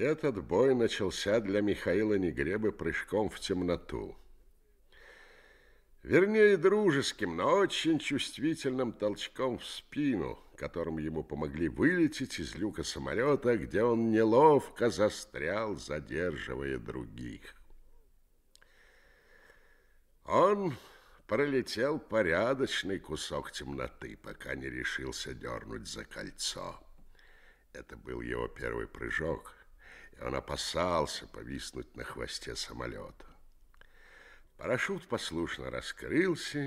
Этот бой начался для Михаила Негребы прыжком в темноту. Вернее, дружеским, но очень чувствительным толчком в спину, которым ему помогли вылететь из люка самолета, где он неловко застрял, задерживая других. Он пролетел порядочный кусок темноты, пока не решился дернуть за кольцо. Это был его первый прыжок — он опасался повиснуть на хвосте самолета. Парашют послушно раскрылся,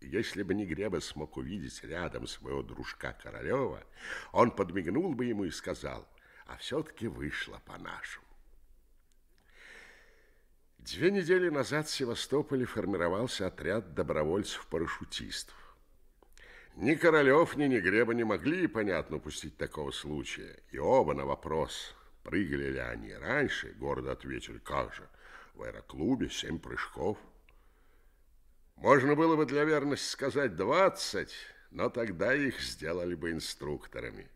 и если бы не Греба смог увидеть рядом своего дружка Королева, он подмигнул бы ему и сказал, а все-таки вышло по-нашему. Две недели назад в Севастополе формировался отряд добровольцев-парашютистов. Ни Королев, ни Негреба не могли, понятно, упустить такого случая, и оба на вопрос – Прыгали ли они раньше? Гордо ответили, как же, в аэроклубе семь прыжков. Можно было бы для верности сказать двадцать, но тогда их сделали бы инструкторами,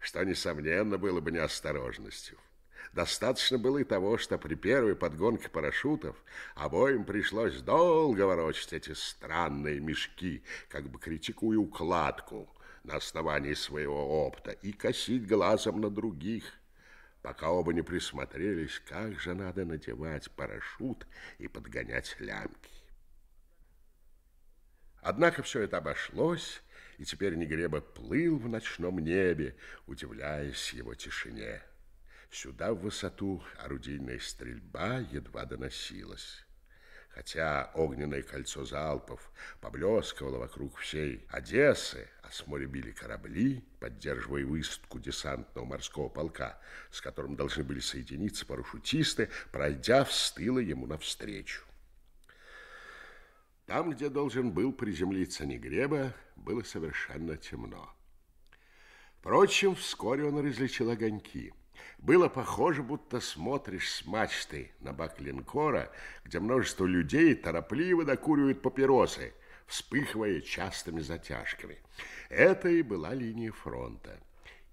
что, несомненно, было бы неосторожностью. Достаточно было и того, что при первой подгонке парашютов обоим пришлось долго ворочать эти странные мешки, как бы критикуя укладку на основании своего опыта, и косить глазом на других, пока оба не присмотрелись, как же надо надевать парашют и подгонять лямки. Однако все это обошлось, и теперь Негреба плыл в ночном небе, удивляясь его тишине. Сюда в высоту орудийная стрельба едва доносилась. Хотя огненное кольцо залпов поблескивало вокруг всей Одессы, а с моря били корабли, поддерживая высадку десантного морского полка, с которым должны были соединиться парашютисты, пройдя в стыло ему навстречу. Там, где должен был приземлиться Негреба, было совершенно темно. Впрочем, вскоре он различил огоньки – было похоже, будто смотришь с мачты на бак линкора, где множество людей торопливо докуривают папиросы, вспыхивая частыми затяжками. Это и была линия фронта,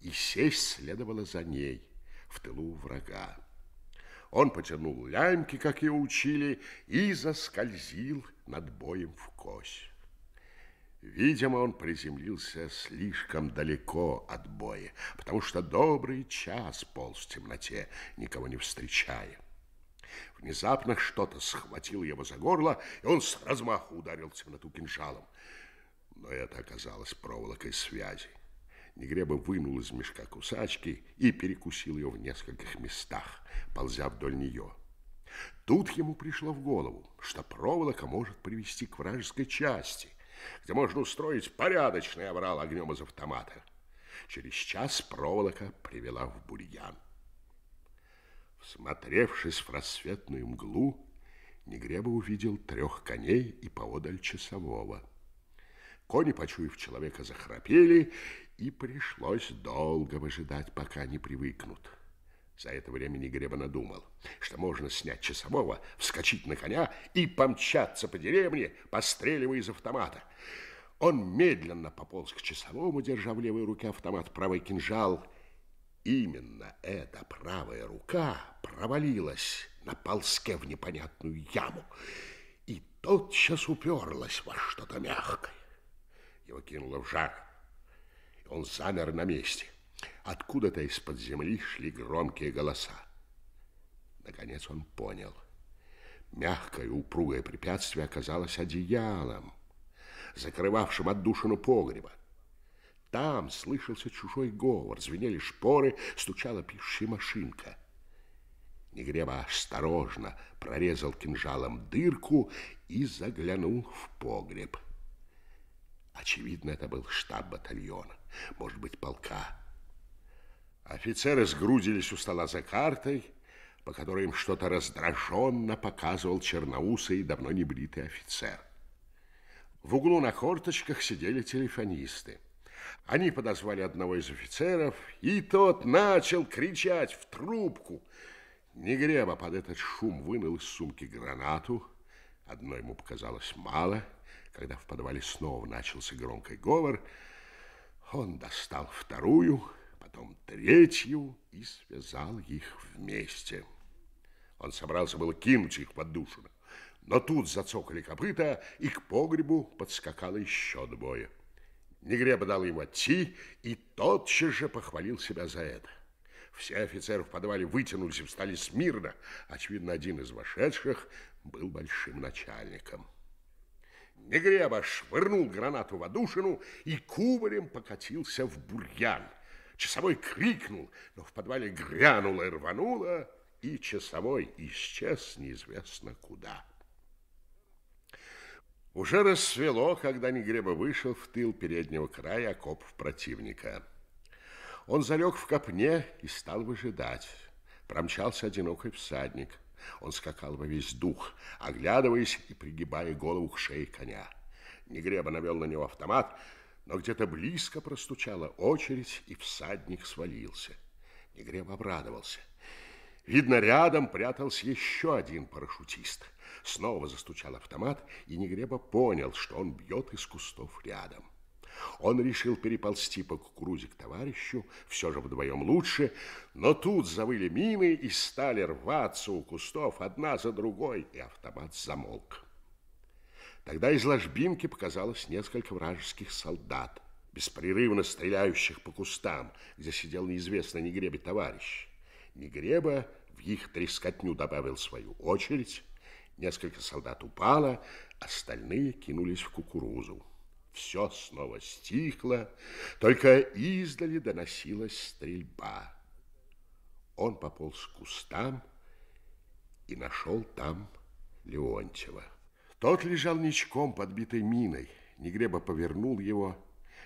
и сесть следовало за ней, в тылу врага. Он потянул лямки, как его учили, и заскользил над боем в кость. Видимо, он приземлился слишком далеко от боя, потому что добрый час полз в темноте, никого не встречая. Внезапно что-то схватило его за горло, и он с размаху ударил темноту кинжалом. Но это оказалось проволокой связи. Негреба вынул из мешка кусачки и перекусил ее в нескольких местах, ползя вдоль нее. Тут ему пришло в голову, что проволока может привести к вражеской части, где можно устроить порядочный оврал огнем из автомата. Через час проволока привела в бурьян. Всмотревшись в рассветную мглу, Негреба увидел трех коней и поодаль часового. Кони, почуяв человека, захрапели, и пришлось долго выжидать, пока не привыкнут. За это время Негреба надумал, что можно снять часового, вскочить на коня и помчаться по деревне, постреливая из автомата. Он медленно пополз к часовому, держа в левой руке автомат, правый кинжал. Именно эта правая рука провалилась на ползке в непонятную яму и тотчас уперлась во что-то мягкое. Его кинуло в жар, и он замер на месте. Откуда-то из-под земли шли громкие голоса. Наконец он понял. Мягкое упругое препятствие оказалось одеялом, закрывавшим отдушину погреба. Там слышался чужой говор, звенели шпоры, стучала пишущая машинка. Негреба осторожно прорезал кинжалом дырку и заглянул в погреб. Очевидно, это был штаб батальона, может быть, полка. Офицеры сгрудились у стола за картой, по которой им что-то раздраженно показывал черноусый давно не бритый офицер. В углу на корточках сидели телефонисты. Они подозвали одного из офицеров, и тот начал кричать в трубку. Негреба под этот шум вынул из сумки гранату. Одно ему показалось мало. Когда в подвале снова начался громкий говор, он достал вторую – потом третью и связал их вместе. Он собрался было кинуть их под душину, но тут зацокали копыта, и к погребу подскакало еще двое. Негреба дал ему отти, и тотчас же похвалил себя за это. Все офицеры в подвале вытянулись и встали смирно. Очевидно, один из вошедших был большим начальником. Негреба швырнул гранату в одушину и кубарем покатился в бурьян. Часовой крикнул, но в подвале грянуло и рвануло, и часовой исчез неизвестно куда. Уже рассвело, когда Негреба вышел в тыл переднего края окопов противника. Он залег в копне и стал выжидать. Промчался одинокий всадник. Он скакал во весь дух, оглядываясь и пригибая голову к шее коня. Негреба навел на него автомат – но где-то близко простучала очередь, и всадник свалился. Негрев обрадовался. Видно, рядом прятался еще один парашютист. Снова застучал автомат, и Негреба понял, что он бьет из кустов рядом. Он решил переползти по кукурузе к товарищу, все же вдвоем лучше, но тут завыли мины и стали рваться у кустов одна за другой, и автомат замолк. Тогда из ложбинки показалось несколько вражеских солдат, беспрерывно стреляющих по кустам, где сидел неизвестный Негребе товарищ. Негреба в их трескотню добавил свою очередь. Несколько солдат упало, остальные кинулись в кукурузу. Все снова стихло, только издали доносилась стрельба. Он пополз к кустам и нашел там Леонтьева. Тот лежал ничком, подбитой миной. Негреба повернул его.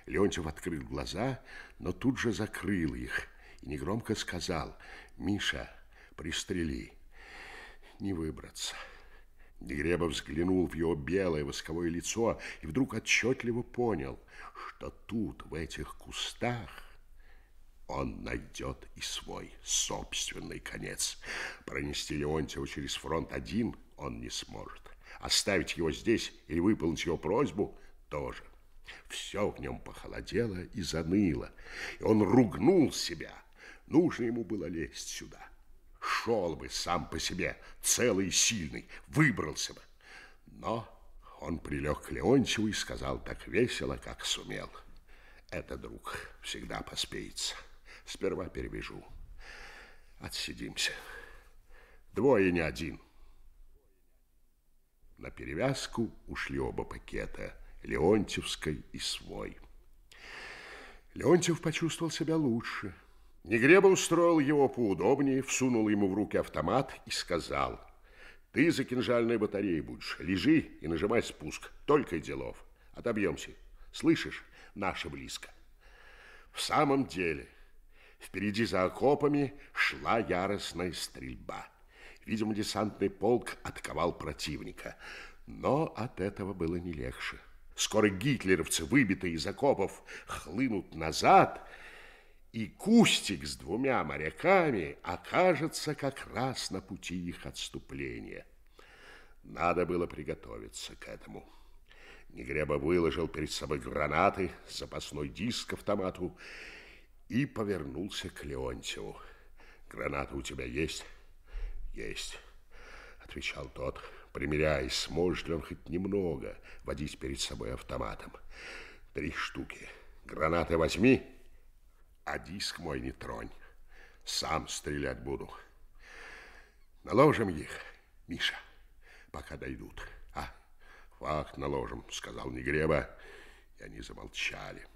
Леонтьев открыл глаза, но тут же закрыл их и негромко сказал, «Миша, пристрели, не выбраться». Негреба взглянул в его белое восковое лицо и вдруг отчетливо понял, что тут, в этих кустах, он найдет и свой собственный конец. Пронести Леонтьева через фронт один он не сможет. Оставить его здесь или выполнить его просьбу тоже. Все в нем похолодело и заныло, и он ругнул себя. Нужно ему было лезть сюда. Шел бы сам по себе, целый и сильный, выбрался бы. Но он прилег к Леонтьеву и сказал так весело, как сумел. Это, друг, всегда поспеется. Сперва перевяжу. Отсидимся. Двое не один. На перевязку ушли оба пакета, Леонтьевской и свой. Леонтьев почувствовал себя лучше. Негреба устроил его поудобнее, всунул ему в руки автомат и сказал, «Ты за кинжальной батареей будешь. Лежи и нажимай спуск. Только и делов. Отобьемся. Слышишь? Наше близко». В самом деле, впереди за окопами шла яростная стрельба. Видимо, десантный полк атаковал противника. Но от этого было не легче. Скоро гитлеровцы, выбитые из окопов, хлынут назад, и Кустик с двумя моряками окажется как раз на пути их отступления. Надо было приготовиться к этому. Негреба выложил перед собой гранаты, запасной диск к автомату и повернулся к Леонтьеву. «Граната у тебя есть?» «Есть», — отвечал тот, примеряясь, сможет ли он хоть немного водить перед собой автоматом. «Три штуки. Гранаты возьми, а диск мой не тронь. Сам стрелять буду. Наложим их, Миша, пока дойдут. А, факт наложим», — сказал Негреба, и они замолчали.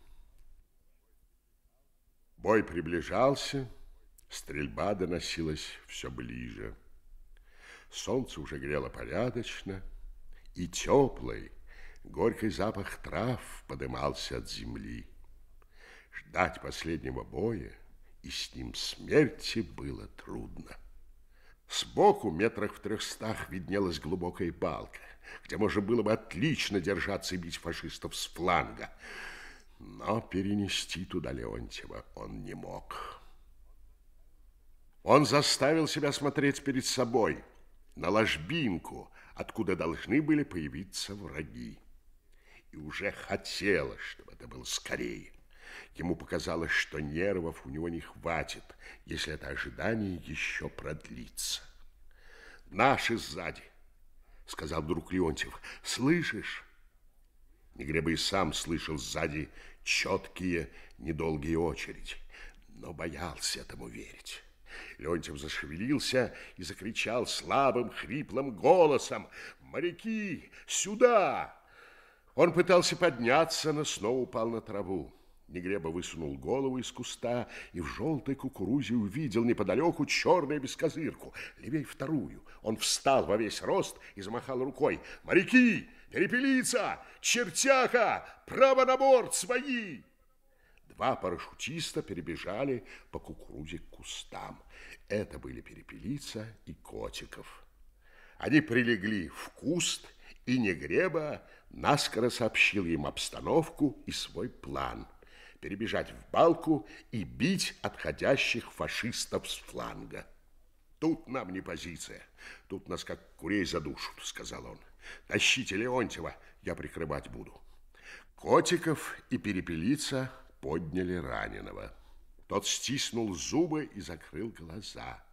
Бой приближался, стрельба доносилась все ближе. Солнце уже грело порядочно, и теплый, горький запах трав подымался от земли. Ждать последнего боя и с ним смерти было трудно. Сбоку метрах в трехстах виднелась глубокая балка, где можно было бы отлично держаться и бить фашистов с фланга. Но перенести туда Леонтьева он не мог. Он заставил себя смотреть перед собой – на ложбинку, откуда должны были появиться враги. И уже хотелось, чтобы это было скорее. Ему показалось, что нервов у него не хватит, если это ожидание еще продлится. «Наши сзади!» — сказал вдруг Леонтьев. «Слышишь?» Негреба и сам слышал сзади четкие, недолгие очереди, но боялся этому верить. Леонтьев зашевелился и закричал слабым, хриплым голосом «Моряки, сюда!» Он пытался подняться, но снова упал на траву. Негреба высунул голову из куста и в желтой кукурузе увидел неподалеку черную бескозырку, левей вторую. Он встал во весь рост и замахал рукой. «Моряки! Перепелица! чертяка, Право на борт! Свои!» Два парашютиста перебежали по кукурузе к кустам. Это были Перепелица и Котиков. Они прилегли в куст, и Негреба наскоро сообщил им обстановку и свой план. Перебежать в балку и бить отходящих фашистов с фланга. Тут нам не позиция. Тут нас как курей задушат, сказал он. Тащите Леонтьева, я прикрывать буду. Котиков и Перепелица – подняли раненого. Тот стиснул зубы и закрыл глаза.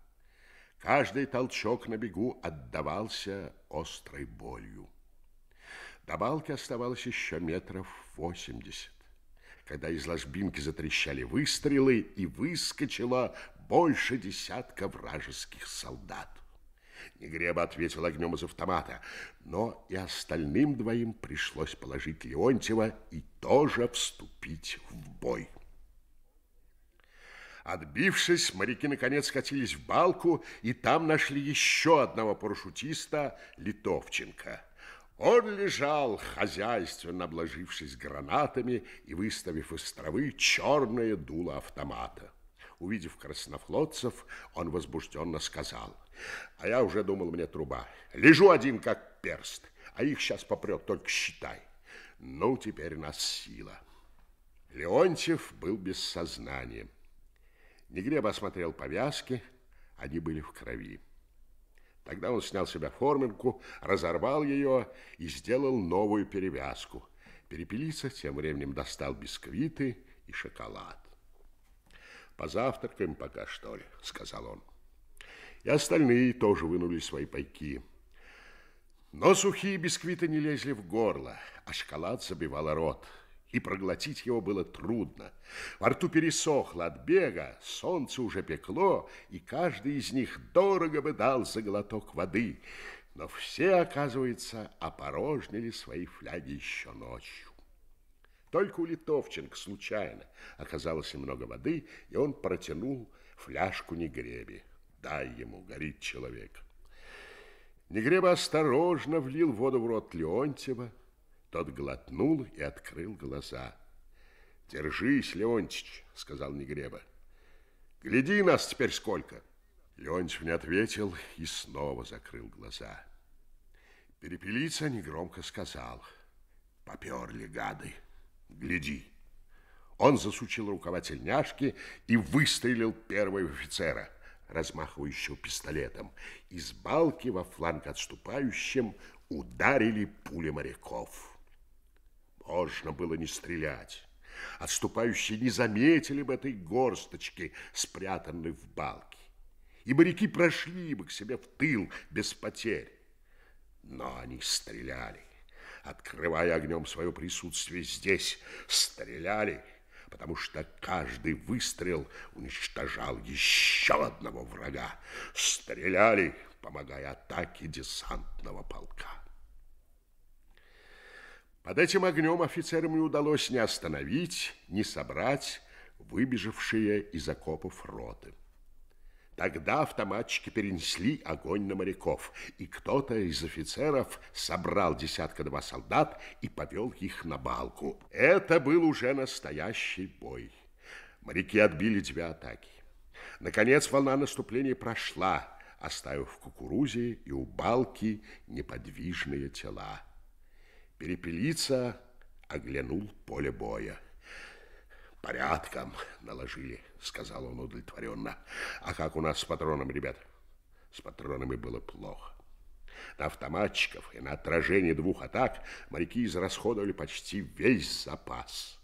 Каждый толчок на бегу отдавался острой болью. До балки оставалось еще метров восемьдесят, когда из ложбинки затрещали выстрелы и выскочило больше десятка вражеских солдат. Негреба ответил огнем из автомата. Но и остальным двоим пришлось положить Леонтьева и тоже вступить в бой. Отбившись, моряки наконец катились в балку, и там нашли еще одного парашютиста Литовченко. Он лежал, хозяйственно обложившись гранатами и выставив из травы черное дуло автомата. Увидев краснофлотцев, он возбужденно сказал – а я уже думал, мне труба. Лежу один, как перст, а их сейчас попрет, только считай. Ну, теперь нас сила. Леонтьев был без сознания. Негреб осмотрел повязки, они были в крови. Тогда он снял себя форменку, разорвал ее и сделал новую перевязку. Перепелица тем временем достал бисквиты и шоколад. «Позавтракаем пока, что ли», — сказал он и остальные тоже вынули свои пайки. Но сухие бисквиты не лезли в горло, а шоколад забивал рот, и проглотить его было трудно. Во рту пересохло от бега, солнце уже пекло, и каждый из них дорого бы дал за глоток воды. Но все, оказывается, опорожнили свои фляги еще ночью. Только у Литовченко случайно оказалось немного воды, и он протянул фляжку негребе. Дай ему, горит человек. Негреба осторожно влил воду в рот Леонтьева. Тот глотнул и открыл глаза. «Держись, Леонтьич», — сказал Негреба. «Гляди нас теперь сколько!» Леонтьев не ответил и снова закрыл глаза. Перепелица негромко сказал. «Поперли, гады! Гляди!» Он засучил рукава тельняшки и выстрелил первого офицера размахивающего пистолетом. Из балки во фланг отступающим ударили пули моряков. Можно было не стрелять. Отступающие не заметили бы этой горсточки, спрятанной в балке. И моряки прошли бы к себе в тыл без потерь. Но они стреляли, открывая огнем свое присутствие здесь, стреляли, потому что каждый выстрел уничтожал еще одного врага. Стреляли, помогая атаке десантного полка. Под этим огнем офицерам не удалось ни остановить, ни собрать выбежавшие из окопов роты. Тогда автоматчики перенесли огонь на моряков, и кто-то из офицеров собрал десятка-два солдат и повел их на балку. Это был уже настоящий бой. Моряки отбили две атаки. Наконец волна наступления прошла, оставив в кукурузе и у балки неподвижные тела. Перепелица оглянул поле боя. Порядком наложили сказал он удовлетворенно. А как у нас с патроном, ребята? С патронами было плохо. На автоматчиков и на отражение двух атак моряки израсходовали почти весь запас.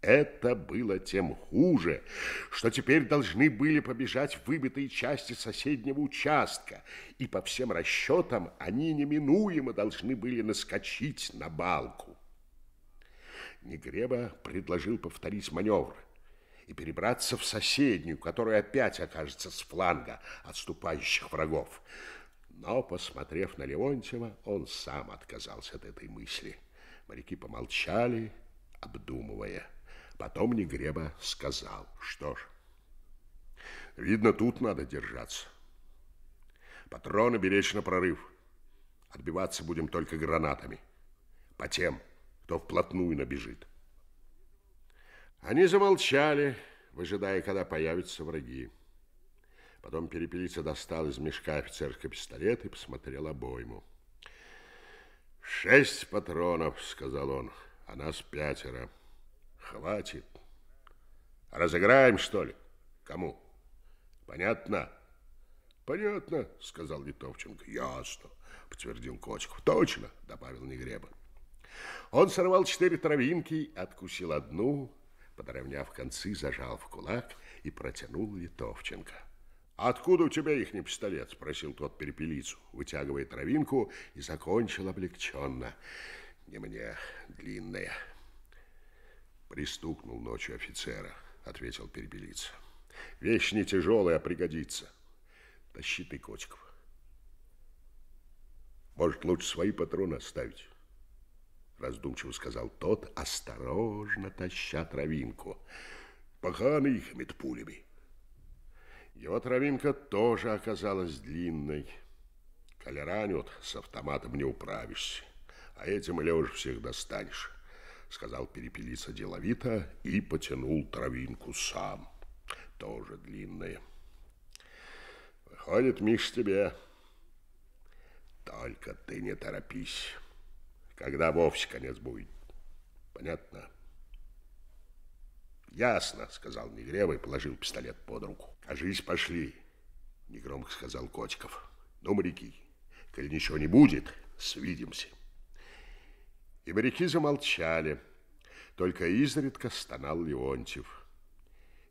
Это было тем хуже, что теперь должны были побежать выбитые части соседнего участка, и по всем расчетам они неминуемо должны были наскочить на балку. Негреба предложил повторить маневр – и перебраться в соседнюю, которая опять окажется с фланга отступающих врагов. Но, посмотрев на Леонтьева, он сам отказался от этой мысли. Моряки помолчали, обдумывая. Потом Негреба сказал, что ж, видно, тут надо держаться. Патроны беречь на прорыв. Отбиваться будем только гранатами. По тем, кто вплотную набежит. Они замолчали, выжидая, когда появятся враги. Потом перепелица достал из мешка офицерский пистолет и посмотрел обойму. «Шесть патронов», — сказал он, — «а нас пятеро. Хватит. Разыграем, что ли? Кому? Понятно?» «Понятно», — сказал Литовченко. «Ясно», — подтвердил Кочков. «Точно», — добавил Негреба. Он сорвал четыре травинки, откусил одну, Подровняв концы, зажал в кулак и протянул Литовченко. «Откуда у тебя ихний пистолет?» – спросил тот перепелицу, вытягивая травинку и закончил облегченно. «Не мне, длинная». «Пристукнул ночью офицера», – ответил перепелица. «Вещь не тяжелая, а пригодится. Тащи ты котиков. Может, лучше свои патроны оставить?» раздумчиво сказал тот, осторожно таща травинку. Погано их мед пулями. Его травинка тоже оказалась длинной. Коли ранят, с автоматом не управишься, а этим или всех достанешь, сказал перепелица деловито и потянул травинку сам, тоже длинная. Выходит, Миш, тебе. Только ты не торопись когда вовсе конец будет. Понятно? Ясно, сказал Негрева и положил пистолет под руку. Кажись, пошли, негромко сказал Котиков. Ну, моряки, коли ничего не будет, свидимся. И моряки замолчали. Только изредка стонал Леонтьев.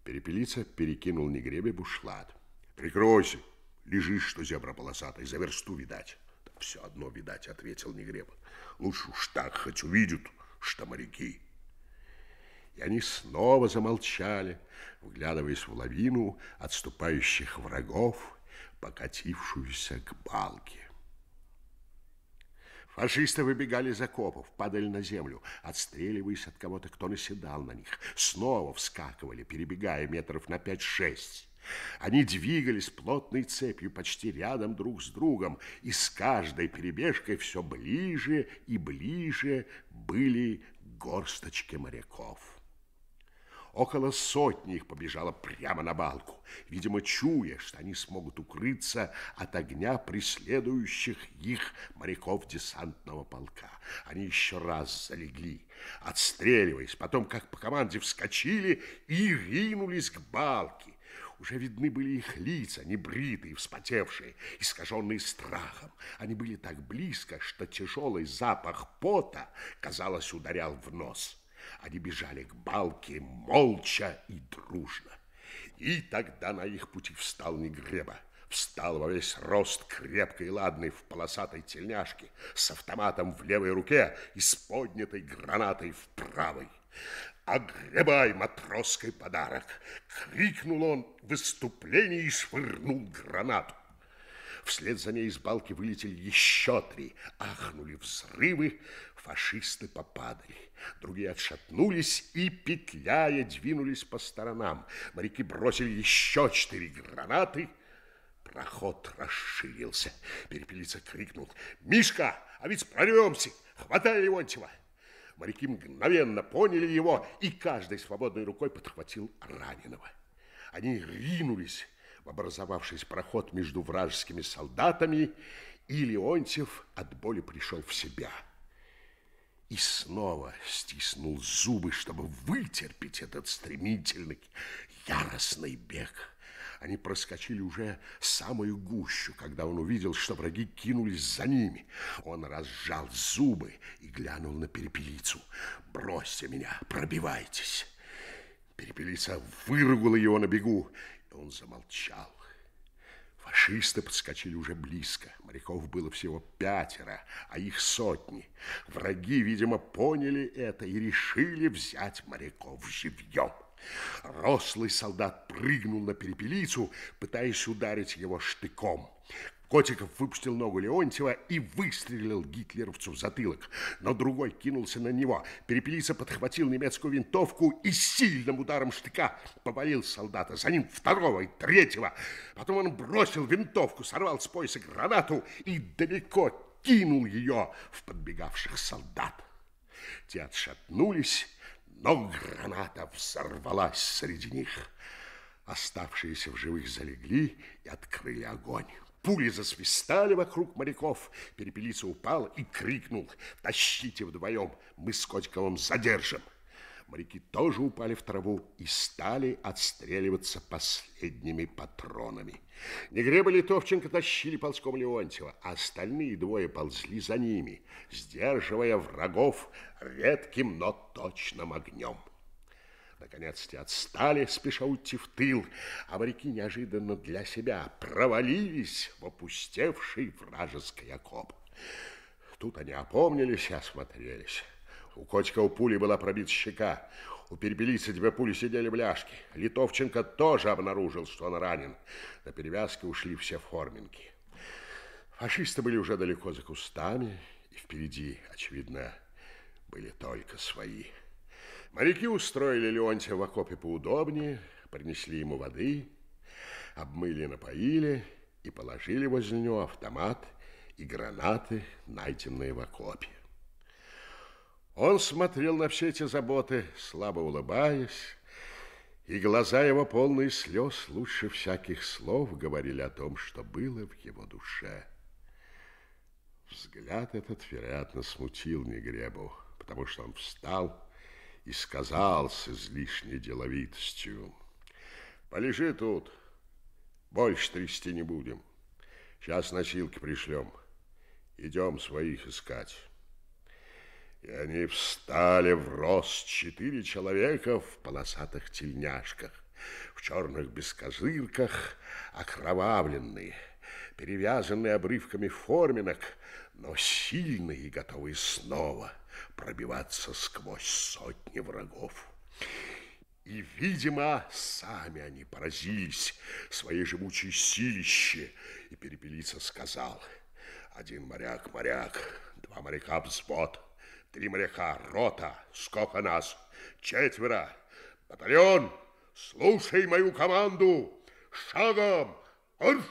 Перепелица перекинул Негребе бушлат. Прикройся, лежишь, что зебра полосатая, за версту видать все одно, видать, ответил Негреб. Лучше уж так хоть увидят, что моряки. И они снова замолчали, вглядываясь в лавину отступающих врагов, покатившуюся к балке. Фашисты выбегали из окопов, падали на землю, отстреливаясь от кого-то, кто наседал на них. Снова вскакивали, перебегая метров на пять-шесть. Они двигались плотной цепью почти рядом друг с другом, и с каждой перебежкой все ближе и ближе были горсточки моряков. Около сотни их побежало прямо на балку, видимо, чуя, что они смогут укрыться от огня преследующих их моряков десантного полка. Они еще раз залегли, отстреливаясь, потом, как по команде, вскочили и ринулись к балке. Уже видны были их лица, небритые, вспотевшие, искаженные страхом. Они были так близко, что тяжелый запах пота, казалось, ударял в нос. Они бежали к балке молча и дружно. И тогда на их пути встал Негреба встал во весь рост крепко и ладный в полосатой тельняшке, с автоматом в левой руке и с поднятой гранатой в правой. «Огребай, матросский подарок!» — крикнул он в выступлении и швырнул гранату. Вслед за ней из балки вылетели еще три. Ахнули взрывы, фашисты попадали. Другие отшатнулись и, петляя, двинулись по сторонам. Моряки бросили еще четыре гранаты — Проход расширился. Перепелица крикнул. «Мишка, а ведь прорвемся! Хватай Леонтьева!» Моряки мгновенно поняли его, и каждой свободной рукой подхватил раненого. Они ринулись в образовавшийся проход между вражескими солдатами, и Леонтьев от боли пришел в себя – и снова стиснул зубы, чтобы вытерпеть этот стремительный, яростный бег. Они проскочили уже самую гущу, когда он увидел, что враги кинулись за ними. Он разжал зубы и глянул на перепелицу. «Бросьте меня, пробивайтесь!» Перепелица выругала его на бегу, и он замолчал. Фашисты подскочили уже близко. Моряков было всего пятеро, а их сотни. Враги, видимо, поняли это и решили взять моряков живьем. Рослый солдат прыгнул на перепелицу, пытаясь ударить его штыком. Котиков выпустил ногу Леонтьева и выстрелил гитлеровцу в затылок. Но другой кинулся на него. Перепелица подхватил немецкую винтовку и сильным ударом штыка повалил солдата. За ним второго и третьего. Потом он бросил винтовку, сорвал с пояса гранату и далеко кинул ее в подбегавших солдат. Те отшатнулись но граната взорвалась среди них. Оставшиеся в живых залегли и открыли огонь. Пули засвистали вокруг моряков. Перепелица упал и крикнул. «Тащите вдвоем, мы с Котиковым задержим!» Моряки тоже упали в траву и стали отстреливаться последними патронами. Негреба Литовченко тащили ползком Леонтьева, а остальные двое ползли за ними, сдерживая врагов редким, но точным огнем. Наконец то отстали, спеша уйти в тыл, а моряки неожиданно для себя провалились в опустевший вражеский окоп. Тут они опомнились и осмотрелись. У Котика у пули была пробита щека. У перепелицы две пули сидели бляшки. Литовченко тоже обнаружил, что он ранен. На перевязке ушли все форминки. Фашисты были уже далеко за кустами, и впереди, очевидно, были только свои. Моряки устроили Леонтия в окопе поудобнее, принесли ему воды, обмыли, напоили и положили возле него автомат и гранаты, найденные в окопе. Он смотрел на все эти заботы, слабо улыбаясь, и глаза его, полные слез, лучше всяких слов говорили о том, что было в его душе. Взгляд этот, вероятно, смутил Негребу, потому что он встал и сказал с излишней деловитостью, «Полежи тут, больше трясти не будем. Сейчас носилки пришлем, идем своих искать» и они встали в рост четыре человека в полосатых тельняшках, в черных бескозырках, окровавленные, перевязанные обрывками форменок, но сильные и готовые снова пробиваться сквозь сотни врагов. И, видимо, сами они поразились своей живучей силище, и Перепелица сказал, один моряк – моряк, два моряка – взвод – Три моряка, рота, сколько нас? Четверо. Батальон, слушай мою команду. Шагом! Арш!